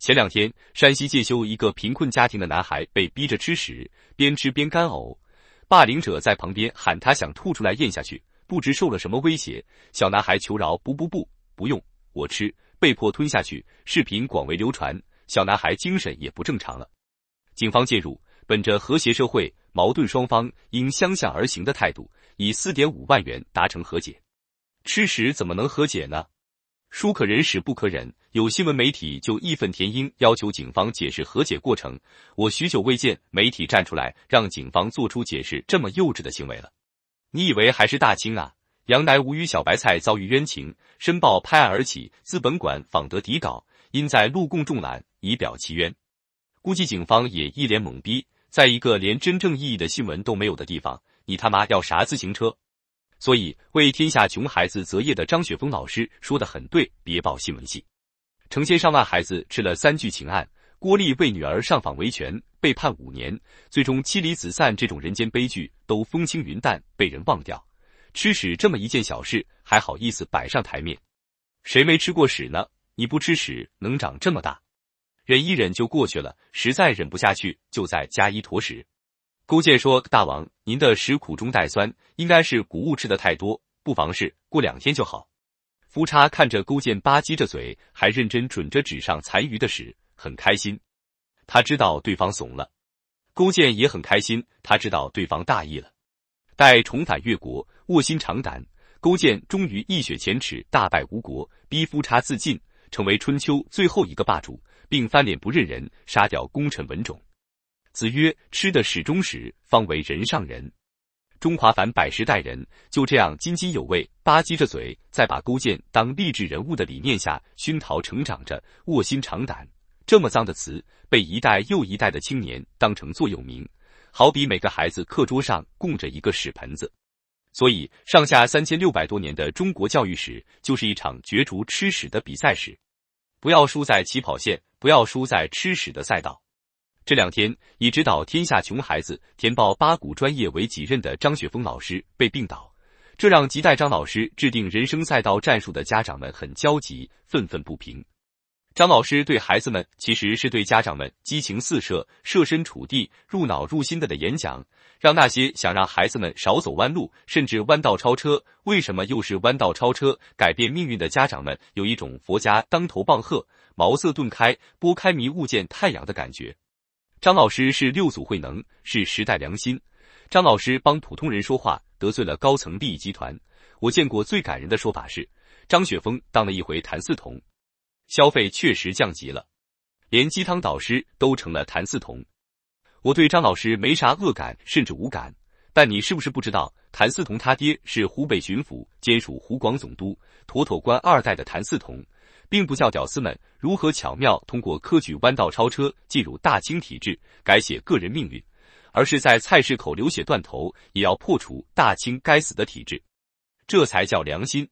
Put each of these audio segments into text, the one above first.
前两天，山西介休一个贫困家庭的男孩被逼着吃屎，边吃边干呕，霸凌者在旁边喊他想吐出来咽下去，不知受了什么威胁，小男孩求饶不不不不用我吃，被迫吞下去。视频广为流传，小男孩精神也不正常了。警方介入，本着和谐社会，矛盾双方应相向而行的态度，以四点五万元达成和解。吃屎怎么能和解呢？书可忍，使不可忍。有新闻媒体就义愤填膺，要求警方解释和解过程。我许久未见媒体站出来让警方做出解释，这么幼稚的行为了。你以为还是大清啊？杨乃武与小白菜遭遇冤情，申报拍案而起，资本馆访得底稿，因在路共重览，以表其冤。估计警方也一脸懵逼，在一个连真正意义的新闻都没有的地方，你他妈要啥自行车？所以，为天下穷孩子择业的张雪峰老师说的很对，别报新闻系。成千上万孩子吃了三聚氰胺，郭丽为女儿上访维权被判五年，最终妻离子散，这种人间悲剧都风轻云淡被人忘掉。吃屎这么一件小事，还好意思摆上台面？谁没吃过屎呢？你不吃屎能长这么大？忍一忍就过去了，实在忍不下去，就再加一坨屎。勾践说：“大王，您的食苦中带酸，应该是谷物吃的太多。不妨事，过两天就好。”夫差看着勾践吧唧着嘴，还认真准着纸上残余的屎，很开心。他知道对方怂了。勾践也很开心，他知道对方大意了。待重返越国，卧薪尝胆，勾践终于一雪前耻，大败吴国，逼夫差自尽，成为春秋最后一个霸主，并翻脸不认人，杀掉功臣文种。子曰：“吃的始终始，方为人上人。”中华凡百十代人，就这样津津有味吧唧着嘴，再把勾践当励志人物的理念下熏陶成长着，卧薪尝胆。这么脏的词，被一代又一代的青年当成座右铭。好比每个孩子课桌上供着一个屎盆子。所以，上下三千六百多年的中国教育史，就是一场角逐吃屎的比赛史。不要输在起跑线，不要输在吃屎的赛道。这两天，以指导天下穷孩子填报八股专业为己任的张雪峰老师被病倒，这让亟待张老师制定人生赛道战术的家长们很焦急、愤愤不平。张老师对孩子们其实是对家长们激情四射、设身处地、入脑入心的的演讲，让那些想让孩子们少走弯路，甚至弯道超车，为什么又是弯道超车改变命运的家长们，有一种佛家当头棒喝、茅塞顿开、拨开迷雾见太阳的感觉。张老师是六祖慧能，是时代良心。张老师帮普通人说话，得罪了高层利益集团。我见过最感人的说法是，张雪峰当了一回谭嗣同，消费确实降级了，连鸡汤导师都成了谭嗣同。我对张老师没啥恶感，甚至无感。但你是不是不知道，谭嗣同他爹是湖北巡抚兼署湖广总督，妥妥官二代的谭嗣同？并不教屌丝们如何巧妙通过科举弯道超车进入大清体制，改写个人命运，而是在菜市口流血断头，也要破除大清该死的体制，这才叫良心。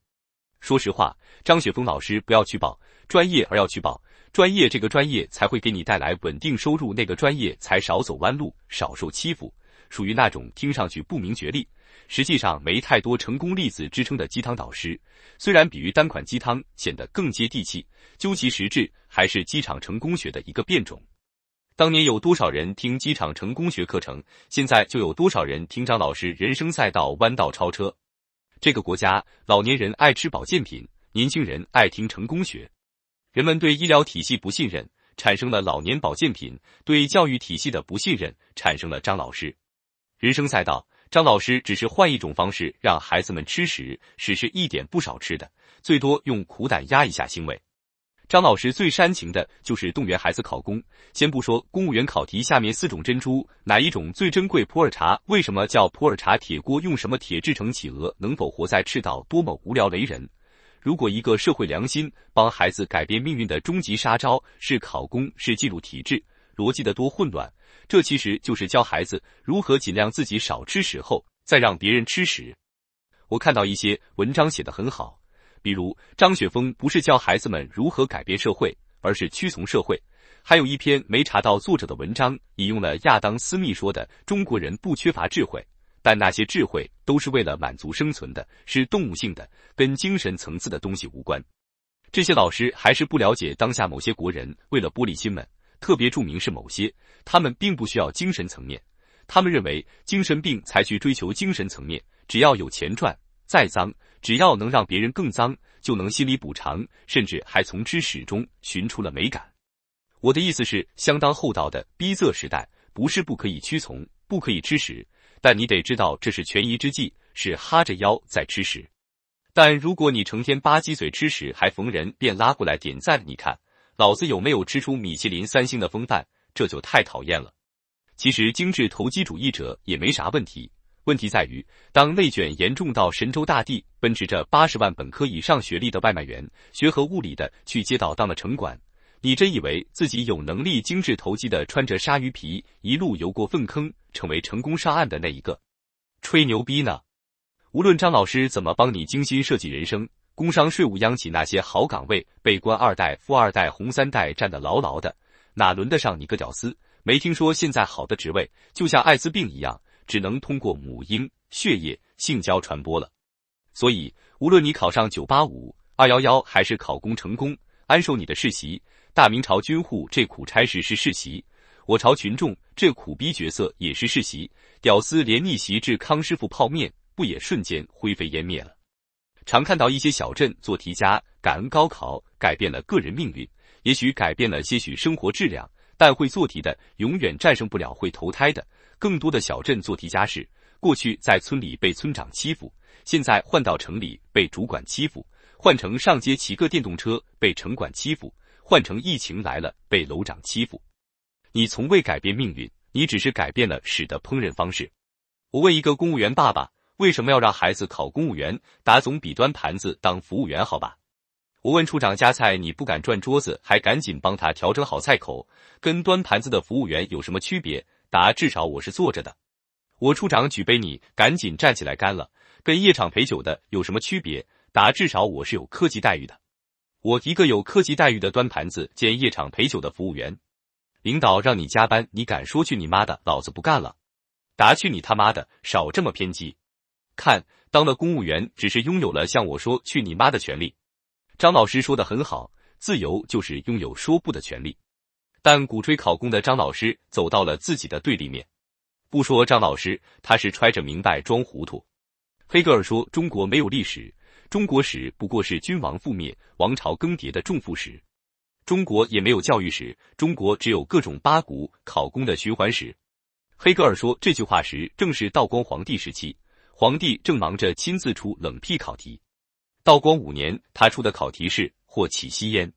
说实话，张雪峰老师不要去报专业，而要去报专业这个专业才会给你带来稳定收入，那个专业才少走弯路，少受欺负。属于那种听上去不明觉厉，实际上没太多成功例子支撑的鸡汤导师。虽然比于单款鸡汤显得更接地气，究其实质还是机场成功学的一个变种。当年有多少人听机场成功学课程，现在就有多少人听张老师人生赛道弯道超车。这个国家老年人爱吃保健品，年轻人爱听成功学。人们对医疗体系不信任，产生了老年保健品；对教育体系的不信任，产生了张老师。人生赛道，张老师只是换一种方式让孩子们吃屎，屎是一点不少吃的，最多用苦胆压一下腥味。张老师最煽情的就是动员孩子考公，先不说公务员考题下面四种珍珠哪一种最珍贵，普洱茶为什么叫普洱茶，铁锅用什么铁制成，企鹅能否活在赤道，多么无聊雷人。如果一个社会良心帮孩子改变命运的终极杀招是考公，是进入体制。逻辑的多混乱，这其实就是教孩子如何尽量自己少吃屎后，再让别人吃屎。我看到一些文章写得很好，比如张雪峰不是教孩子们如何改变社会，而是屈从社会。还有一篇没查到作者的文章，引用了亚当斯密说的：“中国人不缺乏智慧，但那些智慧都是为了满足生存的，是动物性的，跟精神层次的东西无关。”这些老师还是不了解当下某些国人为了玻璃心们。特别注明是某些，他们并不需要精神层面，他们认为精神病才去追求精神层面，只要有钱赚，再脏，只要能让别人更脏，就能心理补偿，甚至还从吃屎中寻出了美感。我的意思是，相当厚道的逼仄时代，不是不可以屈从，不可以吃屎，但你得知道这是权宜之计，是哈着腰在吃屎。但如果你成天吧唧嘴吃屎，还逢人便拉过来点赞，你看。老子有没有吃出米其林三星的风范？这就太讨厌了。其实精致投机主义者也没啥问题，问题在于当内卷严重到神州大地奔驰着八十万本科以上学历的外卖员，学和物理的去街道当了城管，你真以为自己有能力精致投机的穿着鲨鱼皮一路游过粪坑，成为成功上岸的那一个？吹牛逼呢？无论张老师怎么帮你精心设计人生。工商税务央企那些好岗位被官二代、富二代、红三代占得牢牢的，哪轮得上你个屌丝？没听说现在好的职位就像艾滋病一样，只能通过母婴、血液、性交传播了。所以，无论你考上九八五、二幺幺，还是考公成功，安守你的世袭。大明朝军户这苦差事是世袭，我朝群众这苦逼角色也是世袭。屌丝连逆袭至康师傅泡面，不也瞬间灰飞烟灭了？常看到一些小镇做题家感恩高考改变了个人命运，也许改变了些许生活质量，但会做题的永远战胜不了会投胎的。更多的小镇做题家是过去在村里被村长欺负，现在换到城里被主管欺负；换成上街骑个电动车被城管欺负；换成疫情来了被楼长欺负。你从未改变命运，你只是改变了屎的烹饪方式。我问一个公务员爸爸。为什么要让孩子考公务员？打总比端盘子当服务员好吧？我问处长夹菜，你不敢转桌子，还赶紧帮他调整好菜口，跟端盘子的服务员有什么区别？答：至少我是坐着的。我处长举杯，你赶紧站起来干了，跟夜场陪酒的有什么区别？答：至少我是有科级待遇的。我一个有科级待遇的端盘子兼夜场陪酒的服务员，领导让你加班，你敢说去你妈的，老子不干了？答：去你他妈的，少这么偏激。看，当了公务员只是拥有了像我说“去你妈”的权利。张老师说的很好，自由就是拥有说不的权利。但鼓吹考公的张老师走到了自己的对立面。不说张老师，他是揣着明白装糊涂。黑格尔说：“中国没有历史，中国史不过是君王覆灭、王朝更迭的重复史。中国也没有教育史，中国只有各种八股考公的循环史。”黑格尔说这句话时，正是道光皇帝时期。皇帝正忙着亲自出冷僻考题。道光五年，他出的考题是“或启西烟”，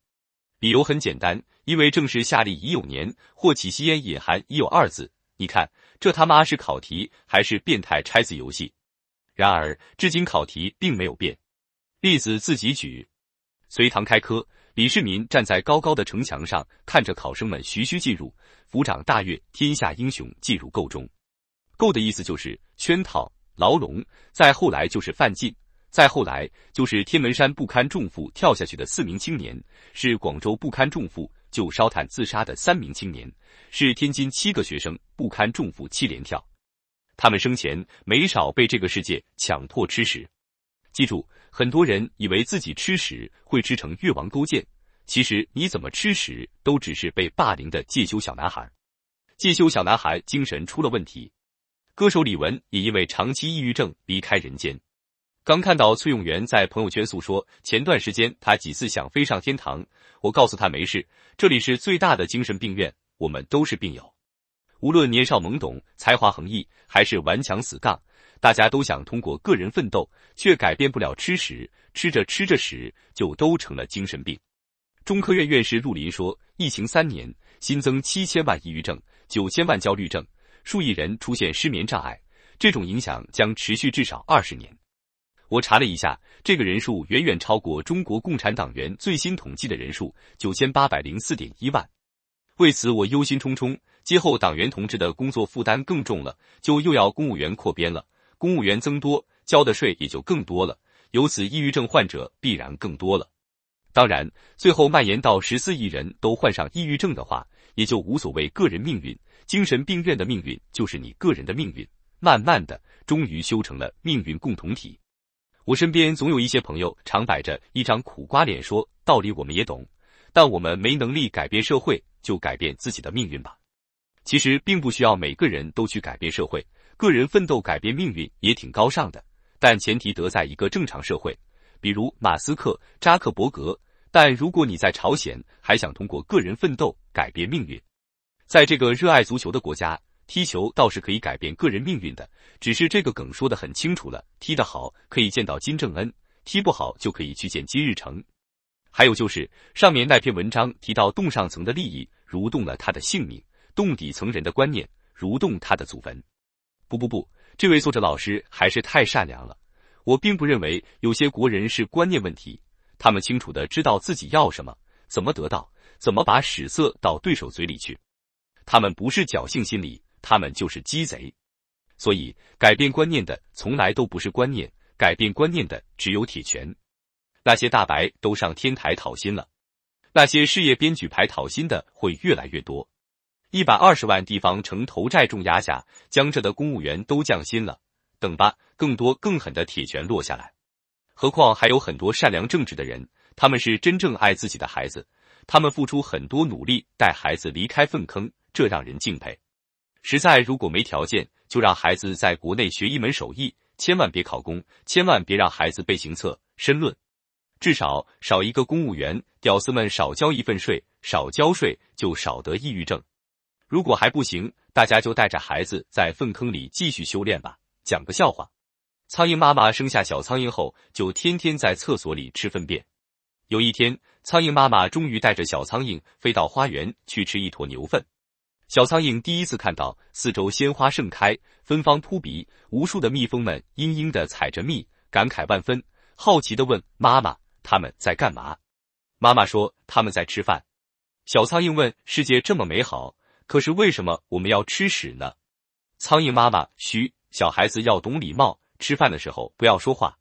理由很简单，因为正是夏历乙酉年，“或启西烟”隐含“乙酉”二字。你看，这他妈是考题还是变态拆字游戏？然而，至今考题并没有变。例子自己举。隋唐开科，李世民站在高高的城墙上，看着考生们徐徐进入，抚掌大悦，天下英雄进入构中。构的意思就是圈套。牢笼，再后来就是范进，再后来就是天门山不堪重负跳下去的四名青年，是广州不堪重负就烧炭自杀的三名青年，是天津七个学生不堪重负七连跳。他们生前没少被这个世界强迫吃屎。记住，很多人以为自己吃屎会吃成越王勾践，其实你怎么吃屎都只是被霸凌的介休小男孩。介休小男孩精神出了问题。歌手李玟也因为长期抑郁症离开人间。刚看到崔永元在朋友圈诉说，前段时间他几次想飞上天堂，我告诉他没事，这里是最大的精神病院，我们都是病友。无论年少懵懂、才华横溢，还是顽强死杠，大家都想通过个人奋斗，却改变不了吃屎。吃着吃着屎，就都成了精神病。中科院院士陆林说，疫情三年新增七千万抑郁症，九千万焦虑症。数亿人出现失眠障碍，这种影响将持续至少二十年。我查了一下，这个人数远远超过中国共产党员最新统计的人数九千八百零四点一万。为此，我忧心忡忡，今后党员同志的工作负担更重了，就又要公务员扩编了。公务员增多，交的税也就更多了，由此抑郁症患者必然更多了。当然，最后蔓延到十四亿人都患上抑郁症的话。也就无所谓个人命运，精神病院的命运就是你个人的命运。慢慢的，终于修成了命运共同体。我身边总有一些朋友，常摆着一张苦瓜脸说：“道理我们也懂，但我们没能力改变社会，就改变自己的命运吧。”其实并不需要每个人都去改变社会，个人奋斗改变命运也挺高尚的，但前提得在一个正常社会，比如马斯克、扎克伯格。但如果你在朝鲜，还想通过个人奋斗，改变命运，在这个热爱足球的国家，踢球倒是可以改变个人命运的。只是这个梗说的很清楚了，踢得好可以见到金正恩，踢不好就可以去见金日成。还有就是上面那篇文章提到，洞上层的利益蠕动了他的性命，洞底层人的观念蠕动他的祖坟。不不不，这位作者老师还是太善良了。我并不认为有些国人是观念问题，他们清楚的知道自己要什么，怎么得到。怎么把屎塞到对手嘴里去？他们不是侥幸心理，他们就是鸡贼。所以，改变观念的从来都不是观念，改变观念的只有铁拳。那些大白都上天台讨薪了，那些事业编举牌讨薪的会越来越多。一百二十万地方城投债重压下，江浙的公务员都降薪了。等吧，更多更狠的铁拳落下来。何况还有很多善良正直的人，他们是真正爱自己的孩子。他们付出很多努力带孩子离开粪坑，这让人敬佩。实在如果没条件，就让孩子在国内学一门手艺，千万别考公，千万别让孩子背行测、申论。至少少一个公务员，屌丝们少交一份税，少交税就少得抑郁症。如果还不行，大家就带着孩子在粪坑里继续修炼吧。讲个笑话：苍蝇妈妈生下小苍蝇后，就天天在厕所里吃粪便。有一天。苍蝇妈妈终于带着小苍蝇飞到花园去吃一坨牛粪。小苍蝇第一次看到四周鲜花盛开，芬芳扑鼻，无数的蜜蜂们嘤嘤的采着蜜，感慨万分，好奇的问妈妈：“他们在干嘛？”妈妈说：“他们在吃饭。”小苍蝇问：“世界这么美好，可是为什么我们要吃屎呢？”苍蝇妈妈：“嘘，小孩子要懂礼貌，吃饭的时候不要说话。”